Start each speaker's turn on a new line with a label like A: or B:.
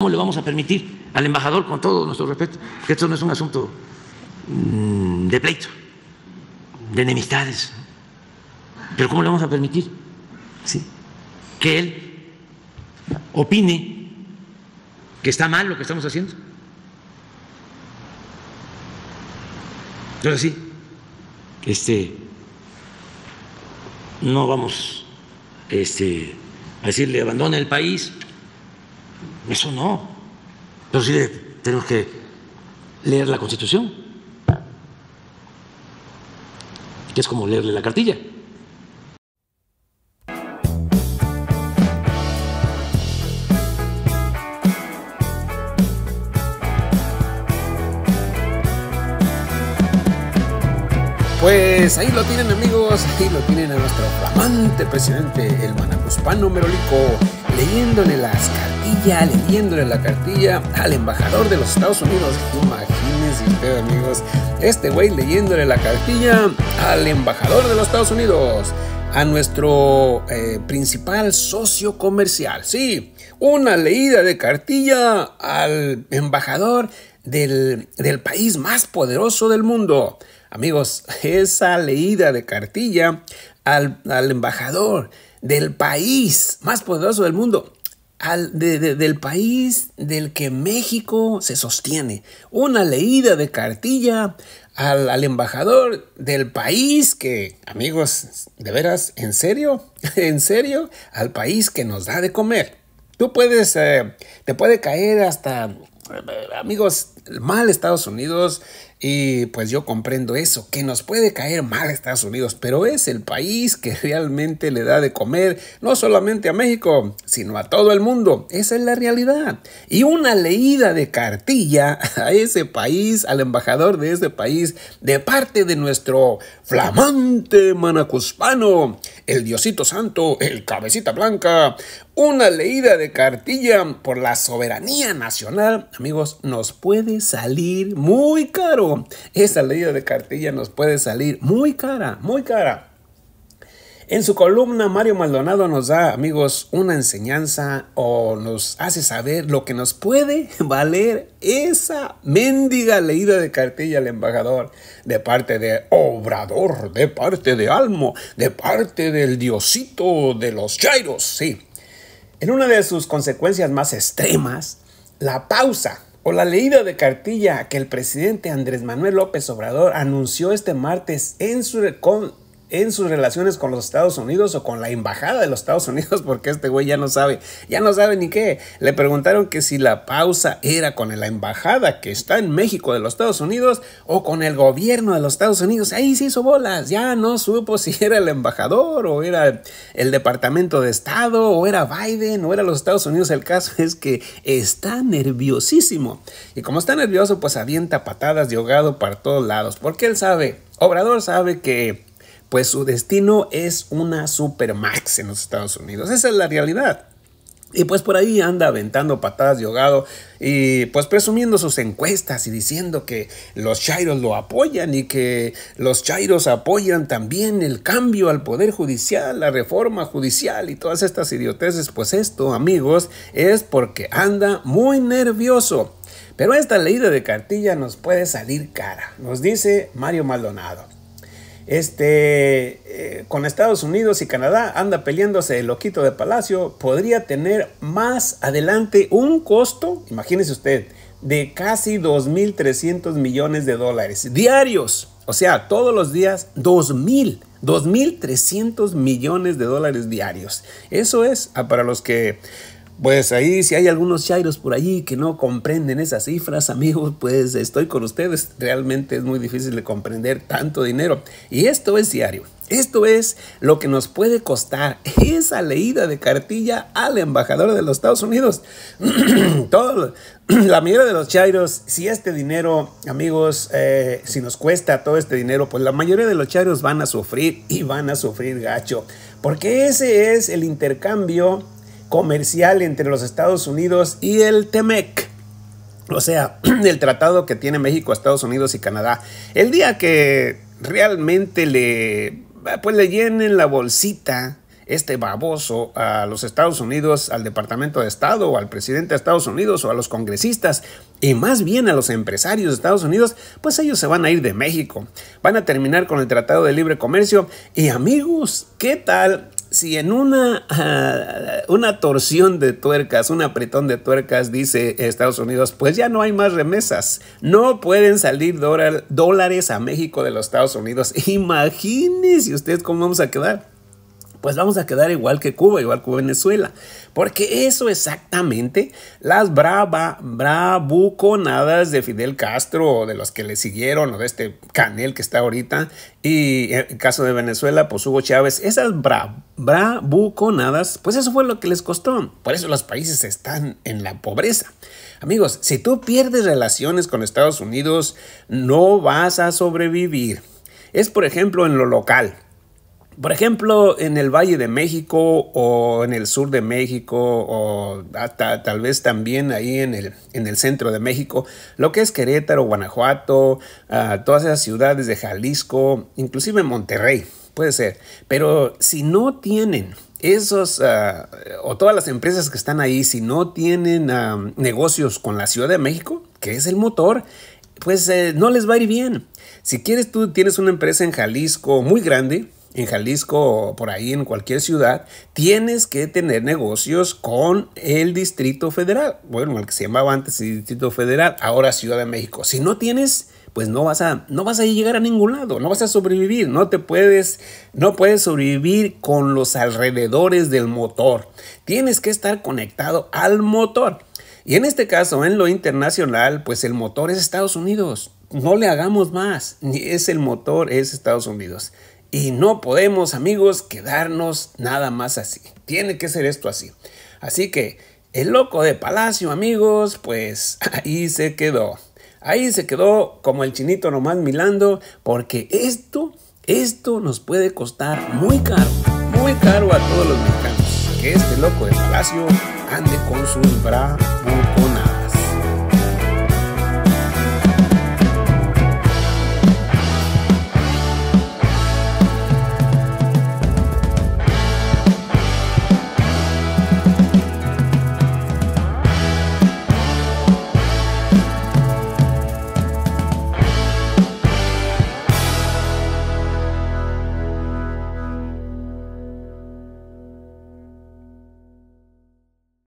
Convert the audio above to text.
A: ¿Cómo le vamos a permitir al embajador, con todo nuestro respeto, que esto no es un asunto mm, de pleito, de enemistades? Pero ¿cómo le vamos a permitir que él opine que está mal lo que estamos haciendo? Entonces sí, este, no vamos este, a decirle abandona el país, eso no. Pero sí tenemos que leer la Constitución, que es como leerle la cartilla. Pues ahí lo tienen amigos, ahí lo tienen a nuestro flamante presidente, el Manacuspano Merolico leyéndole las cartillas, leyéndole la cartilla al embajador de los Estados Unidos. Imagínense amigos, este güey leyéndole la cartilla al embajador de los Estados Unidos, a nuestro eh, principal socio comercial. Sí, una leída de cartilla al embajador del, país más poderoso del mundo. Amigos, esa leída de cartilla al, al embajador del país más poderoso del mundo, al, del país del que México se sostiene. Una leída de cartilla al, embajador del país que, amigos, de veras, ¿en serio? ¿En serio? Al país que nos da de comer. Tú puedes, eh, te puede caer hasta, eh, amigos, mal Estados Unidos, y pues yo comprendo eso, que nos puede caer mal Estados Unidos, pero es el país que realmente le da de comer no solamente a México, sino a todo el mundo. Esa es la realidad. Y una leída de cartilla a ese país, al embajador de ese país, de parte de nuestro flamante manacuspano, el Diosito Santo, el Cabecita Blanca, una leída de cartilla por la soberanía nacional, amigos, nos puede salir muy caro esa leída de cartilla nos puede salir muy cara, muy cara. En su columna, Mario Maldonado nos da, amigos, una enseñanza o nos hace saber lo que nos puede valer esa mendiga leída de cartilla al embajador de parte de Obrador, de parte de Almo, de parte del diosito de los Chairos, sí. En una de sus consecuencias más extremas, la pausa o la leída de cartilla que el presidente Andrés Manuel López Obrador anunció este martes en su, con, en sus relaciones con los Estados Unidos o con la embajada de los Estados Unidos, porque este güey ya no sabe, ya no sabe ni qué. Le preguntaron que si la pausa era con la embajada que está en México de los Estados Unidos o con el gobierno de los Estados Unidos. Ahí se hizo bolas, ya no supo si era el embajador o era el Departamento de Estado o era Biden o era los Estados Unidos. El caso es que está nerviosísimo. Y como está nervioso, pues avienta patadas de ahogado para todos lados, porque él sabe, Obrador sabe que pues su destino es una Supermax en los Estados Unidos. Esa es la realidad. Y pues por ahí anda aventando patadas de hogado y pues presumiendo sus encuestas y diciendo que los Chairos lo apoyan y que los Chairos apoyan también el cambio al Poder Judicial, la reforma judicial y todas estas idioteces. Pues esto, amigos, es porque anda muy nervioso. Pero esta leída de cartilla nos puede salir cara, nos dice Mario Maldonado este, eh, con Estados Unidos y Canadá anda peleándose el loquito de Palacio, podría tener más adelante un costo, imagínese usted, de casi 2.300 millones de dólares diarios. O sea, todos los días 2.000, 2.300 millones de dólares diarios. Eso es ah, para los que pues ahí, si hay algunos chairos por allí que no comprenden esas cifras, amigos, pues estoy con ustedes. Realmente es muy difícil de comprender tanto dinero. Y esto es diario. Esto es lo que nos puede costar esa leída de cartilla al embajador de los Estados Unidos. la mayoría de los chairos, si este dinero, amigos, eh, si nos cuesta todo este dinero, pues la mayoría de los chairos van a sufrir y van a sufrir gacho. Porque ese es el intercambio comercial entre los Estados Unidos y el TEMEC. O sea, el tratado que tiene México, Estados Unidos y Canadá. El día que realmente le, eh, pues le llenen la bolsita este baboso a los Estados Unidos, al Departamento de Estado o al presidente de Estados Unidos o a los congresistas y más bien a los empresarios de Estados Unidos, pues ellos se van a ir de México. Van a terminar con el Tratado de Libre Comercio y amigos, ¿qué tal si en una, ah, una torsión de tuercas, un apretón de tuercas, dice Estados Unidos, pues ya no hay más remesas. No pueden salir dólares a México de los Estados Unidos. Imagínese usted cómo vamos a quedar pues vamos a quedar igual que Cuba, igual que Venezuela. Porque eso exactamente, las brava, bravuconadas de Fidel Castro o de los que le siguieron o de este Canel que está ahorita, y en el caso de Venezuela, pues Hugo Chávez, esas bra, bravuconadas, pues eso fue lo que les costó. Por eso los países están en la pobreza. Amigos, si tú pierdes relaciones con Estados Unidos, no vas a sobrevivir. Es por ejemplo en lo local. Por ejemplo, en el Valle de México o en el sur de México o hasta, tal vez también ahí en el, en el centro de México, lo que es Querétaro, Guanajuato, ah, todas esas ciudades de Jalisco, inclusive Monterrey, puede ser. Pero si no tienen esos ah, o todas las empresas que están ahí, si no tienen ah, negocios con la Ciudad de México, que es el motor, pues eh, no les va a ir bien. Si quieres tú tienes una empresa en Jalisco muy grande, en Jalisco o por ahí en cualquier ciudad, tienes que tener negocios con el Distrito Federal. Bueno, el que se llamaba antes Distrito Federal, ahora Ciudad de México. Si no tienes pues no vas a no vas a llegar a ningún lado, no vas a sobrevivir, no te puedes no puedes sobrevivir con los alrededores del motor. Tienes que estar conectado al motor. Y en este caso, en lo internacional, pues el motor es Estados Unidos. No le hagamos más, Ni es el motor es Estados Unidos. Y no podemos, amigos, quedarnos nada más así. Tiene que ser esto así. Así que el loco de Palacio, amigos, pues ahí se quedó. Ahí se quedó como el chinito nomás milando, porque esto, esto nos puede costar muy caro, muy caro a todos los mexicanos. Que este loco de Palacio ande con sus nada.